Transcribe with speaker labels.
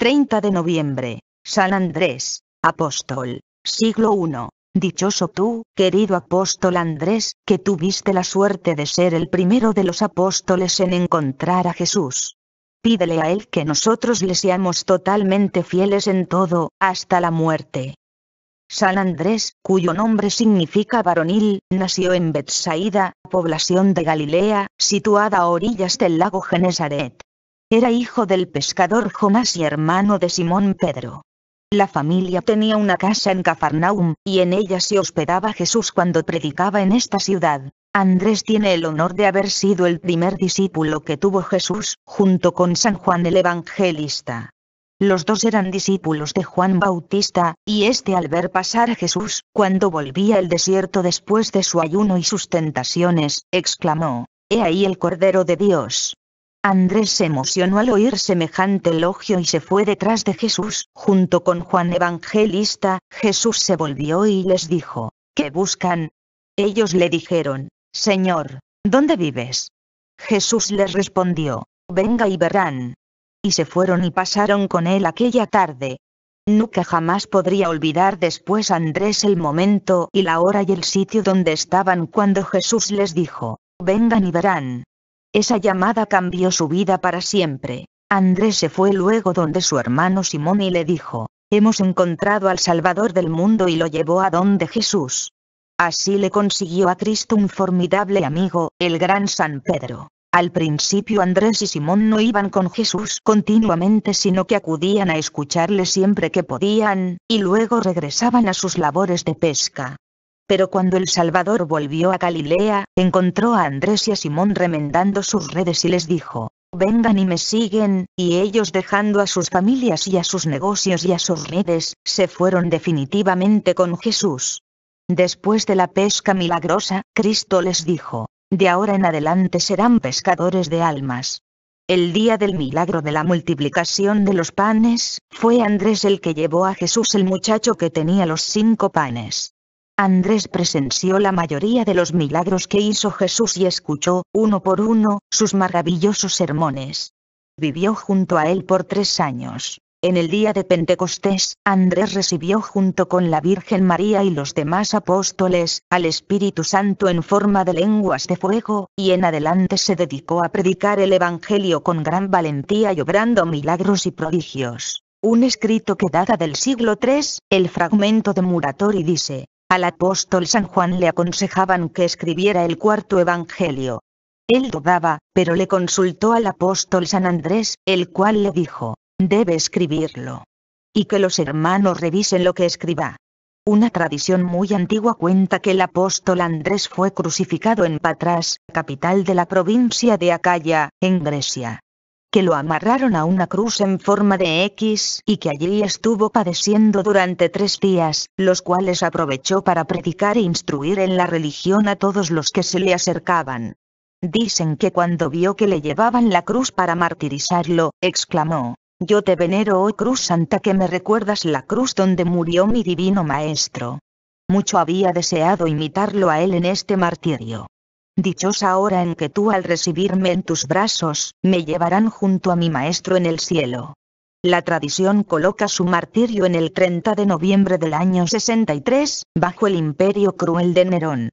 Speaker 1: 30 de noviembre, San Andrés, apóstol, siglo I. Dichoso tú, querido apóstol Andrés, que tuviste la suerte de ser el primero de los apóstoles en encontrar a Jesús. Pídele a Él que nosotros le seamos totalmente fieles en todo, hasta la muerte. San Andrés, cuyo nombre significa varonil, nació en Betsaida, población de Galilea, situada a orillas del lago Genesaret. Era hijo del pescador Jonás y hermano de Simón Pedro. La familia tenía una casa en Cafarnaum, y en ella se hospedaba Jesús cuando predicaba en esta ciudad. Andrés tiene el honor de haber sido el primer discípulo que tuvo Jesús, junto con San Juan el Evangelista. Los dos eran discípulos de Juan Bautista, y este al ver pasar a Jesús, cuando volvía el desierto después de su ayuno y sus tentaciones, exclamó, He ahí el Cordero de Dios, Andrés se emocionó al oír semejante elogio y se fue detrás de Jesús, junto con Juan Evangelista, Jesús se volvió y les dijo, ¿qué buscan? Ellos le dijeron, Señor, ¿dónde vives? Jesús les respondió, venga y verán. Y se fueron y pasaron con él aquella tarde. Nunca jamás podría olvidar después Andrés el momento y la hora y el sitio donde estaban cuando Jesús les dijo, vengan y verán. Esa llamada cambió su vida para siempre. Andrés se fue luego donde su hermano Simón y le dijo, Hemos encontrado al Salvador del mundo y lo llevó a donde Jesús. Así le consiguió a Cristo un formidable amigo, el gran San Pedro. Al principio Andrés y Simón no iban con Jesús continuamente sino que acudían a escucharle siempre que podían, y luego regresaban a sus labores de pesca. Pero cuando el Salvador volvió a Galilea, encontró a Andrés y a Simón remendando sus redes y les dijo, Vengan y me siguen, y ellos dejando a sus familias y a sus negocios y a sus redes, se fueron definitivamente con Jesús. Después de la pesca milagrosa, Cristo les dijo, De ahora en adelante serán pescadores de almas. El día del milagro de la multiplicación de los panes, fue Andrés el que llevó a Jesús el muchacho que tenía los cinco panes Andrés presenció la mayoría de los milagros que hizo Jesús y escuchó, uno por uno, sus maravillosos sermones. Vivió junto a él por tres años. En el día de Pentecostés, Andrés recibió junto con la Virgen María y los demás apóstoles, al Espíritu Santo en forma de lenguas de fuego, y en adelante se dedicó a predicar el Evangelio con gran valentía y obrando milagros y prodigios. Un escrito que data del siglo III, el fragmento de Muratori dice, al apóstol San Juan le aconsejaban que escribiera el cuarto Evangelio. Él dudaba, pero le consultó al apóstol San Andrés, el cual le dijo, debe escribirlo. Y que los hermanos revisen lo que escriba. Una tradición muy antigua cuenta que el apóstol Andrés fue crucificado en Patras, capital de la provincia de Acaya, en Grecia que lo amarraron a una cruz en forma de X y que allí estuvo padeciendo durante tres días, los cuales aprovechó para predicar e instruir en la religión a todos los que se le acercaban. Dicen que cuando vio que le llevaban la cruz para martirizarlo, exclamó, Yo te venero, oh cruz santa que me recuerdas la cruz donde murió mi divino maestro. Mucho había deseado imitarlo a él en este martirio. Dichosa hora en que tú al recibirme en tus brazos, me llevarán junto a mi Maestro en el cielo. La tradición coloca su martirio en el 30 de noviembre del año 63, bajo el imperio cruel de Nerón.